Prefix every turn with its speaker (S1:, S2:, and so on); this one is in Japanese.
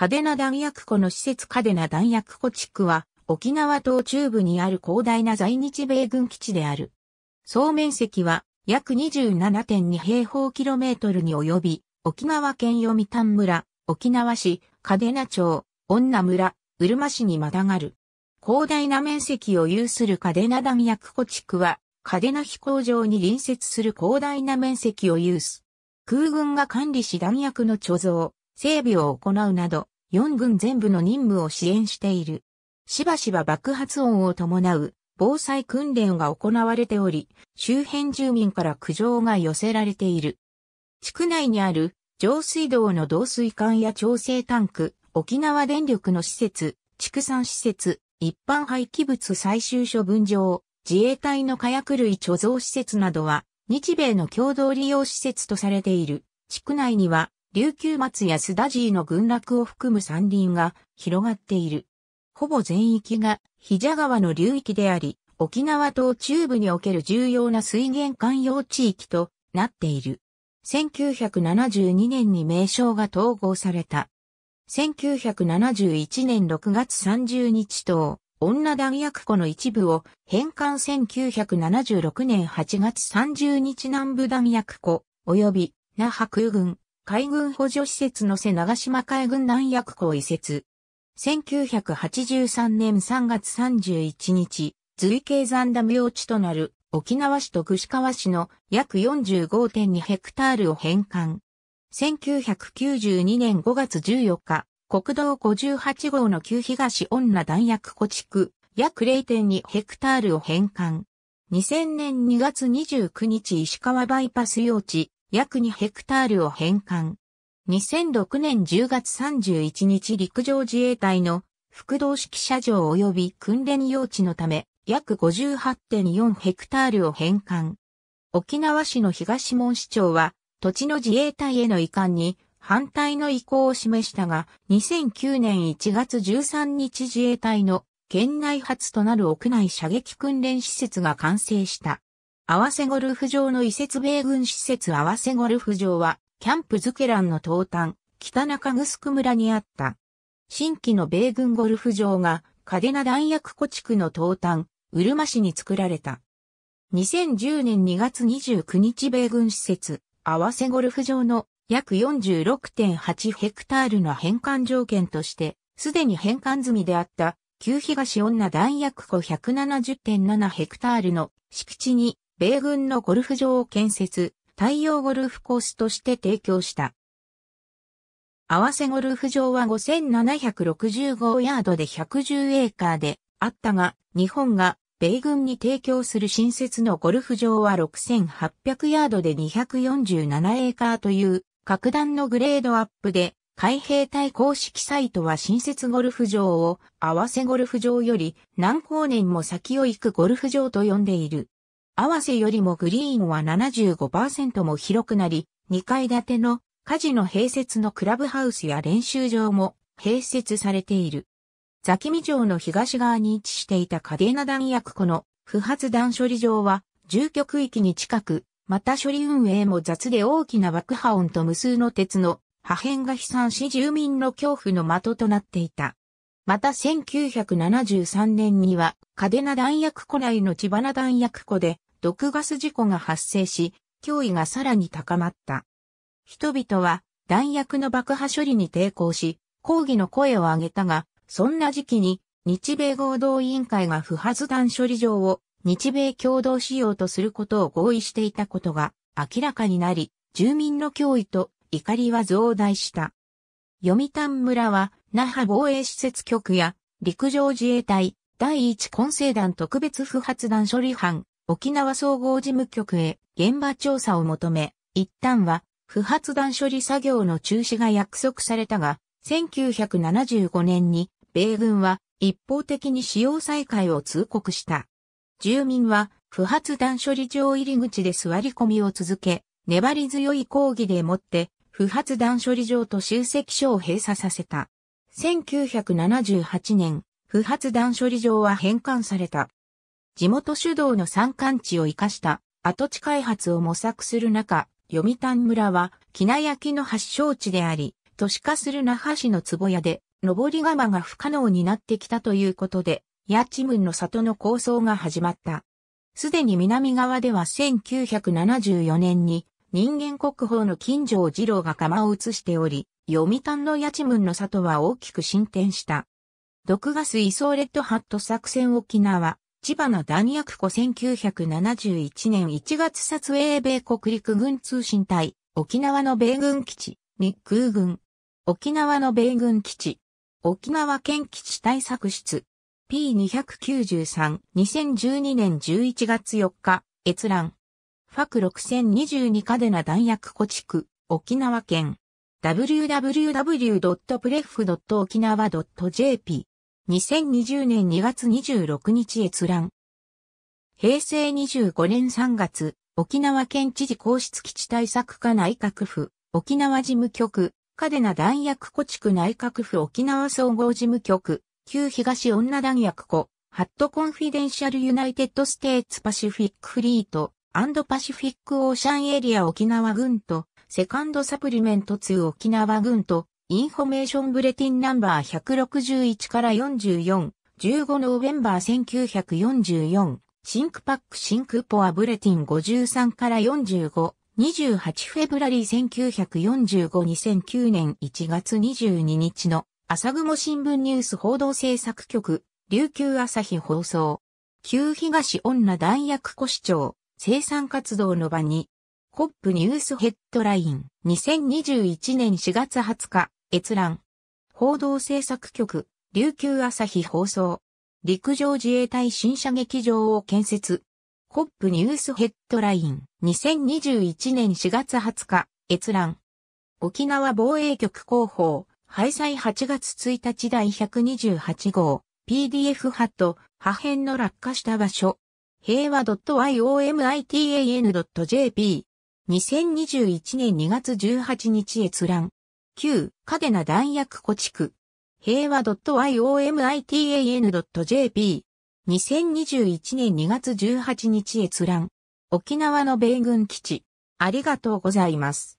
S1: 嘉手納弾薬庫の施設嘉手納弾薬庫地区は、沖縄島中部にある広大な在日米軍基地である。総面積は約27.2平方キロメートルに及び、沖縄県読谷村、沖縄市、嘉手納町、女村、うるま市にまたがる。広大な面積を有する嘉手納弾薬庫地区は、嘉手納飛行場に隣接する広大な面積を有す。空軍が管理し弾薬の貯蔵、整備を行うなど、4軍全部の任務を支援している。しばしば爆発音を伴う防災訓練が行われており、周辺住民から苦情が寄せられている。地区内にある上水道の導水管や調整タンク、沖縄電力の施設、畜産施設、一般廃棄物最終処分場、自衛隊の火薬類貯蔵施設などは、日米の共同利用施設とされている。地区内には、琉球松や須田ーの群落を含む山林が広がっている。ほぼ全域が、ジャ川の流域であり、沖縄島中部における重要な水源関用地域となっている。1972年に名称が統合された。1971年6月30日等、女弾薬庫の一部を返還1976年8月30日南部弾薬庫、及び那覇空軍海軍補助施設の瀬長島海軍南薬港移設。1983年3月31日、随形山ダム用地となる沖縄市と串川市の約45.2ヘクタールを返還。1992年5月14日、国道58号の旧東女弾薬庫地区、約0.2ヘクタールを返還。2000年2月29日石川バイパス用地、約2ヘクタールを返還。2006年10月31日陸上自衛隊の副動式車場及び訓練用地のため約58.4ヘクタールを返還。沖縄市の東門市長は土地の自衛隊への移管に反対の意向を示したが2009年1月13日自衛隊の県内初となる屋内射撃訓練施設が完成した。合わせゴルフ場の移設米軍施設合わせゴルフ場は、キャンプズケランの東端、北中ク村にあった。新規の米軍ゴルフ場が、カデナ弾薬庫地区の東端、ウルマ市に作られた。2010年2月29日米軍施設、合わせゴルフ場の約46.8ヘクタールの返還条件として、すでに返還済みであった、旧東女弾薬庫170.7ヘクタールの敷地に米軍のゴルフ場を建設、太陽ゴルフコースとして提供した。合わせゴルフ場は5765ヤードで110エーカーであったが、日本が米軍に提供する新設のゴルフ場は6800ヤードで247エーカーという格段のグレードアップで、海兵隊公式サイトは新設ゴルフ場を合わせゴルフ場より何光年も先を行くゴルフ場と呼んでいる。合わせよりもグリーンは75%も広くなり、2階建ての火事の併設のクラブハウスや練習場も併設されている。ザキミ城の東側に位置していたカデナ弾薬庫の不発弾処理場は住居区域に近く、また処理運営も雑で大きな爆破音と無数の鉄の破片が飛散し住民の恐怖の的となっていた。また1973年にはカデナ弾薬庫内の千花弾薬庫で毒ガス事故が発生し、脅威がさらに高まった。人々は弾薬の爆破処理に抵抗し、抗議の声を上げたが、そんな時期に日米合同委員会が不発弾処理場を日米共同使用とすることを合意していたことが明らかになり、住民の脅威と怒りは増大した。読谷村は、那覇防衛施設局や陸上自衛隊第一混成団特別不発弾処理班沖縄総合事務局へ現場調査を求め、一旦は不発弾処理作業の中止が約束されたが、1975年に米軍は一方的に使用再開を通告した。住民は不発弾処理場入り口で座り込みを続け、粘り強い抗議でもって不発弾処理場と集積所を閉鎖させた。1978年、不発弾処理場は返還された。地元主導の山間地を生かした跡地開発を模索する中、読谷村は、きな焼きの発祥地であり、都市化する那覇市の壺屋で、登り窯が不可能になってきたということで、八千文の里の構想が始まった。すでに南側では1974年に人間国宝の金城二郎が窯を移しており、読谷の八千文の里は大きく進展した。毒ガスイソーレッドハット作戦沖縄、千葉の弾薬庫1971年1月撮影米国陸軍通信隊、沖縄の米軍基地、日空軍。沖縄の米軍基地。沖縄県基地対策室。P293、2012年11月4日、閲覧。ファク6022カデナ弾薬庫地区、沖縄県。www.pref.okinawa.jp 2020年2月26日閲覧。平成25年3月、沖縄県知事公室基地対策課内閣府、沖縄事務局、嘉手納弾薬庫地区内閣府沖縄総合事務局、旧東女弾薬庫、ハットコンフィデンシャルユナイテッドステーツパシフィックフリート、アンドパシフィックオーシャンエリア沖縄軍と、セカンドサプリメント2沖縄軍と、インフォメーションブレティンナンバー161から44、15ノーベンバー1944、シンクパックシンクポアブレティン53から45、28フェブラリー1945-2009年1月22日の朝雲新聞ニュース報道制作局、琉球朝日放送、旧東女弾薬庫市長、生産活動の場に、ホップニュースヘッドライン2021年4月20日、閲覧。報道制作局、琉球朝日放送。陸上自衛隊新射撃場を建設。コップニュースヘッドライン。2021年4月20日、閲覧。沖縄防衛局広報、廃材8月1日第128号、PDF ハット、破片の落下した場所。平和 .iomitan.jp。2021年2月18日閲覧。旧カデナ弾薬庫地区。平和 .iomitan.jp。2021年2月18日閲覧。沖縄の米軍基地。ありがとうございます。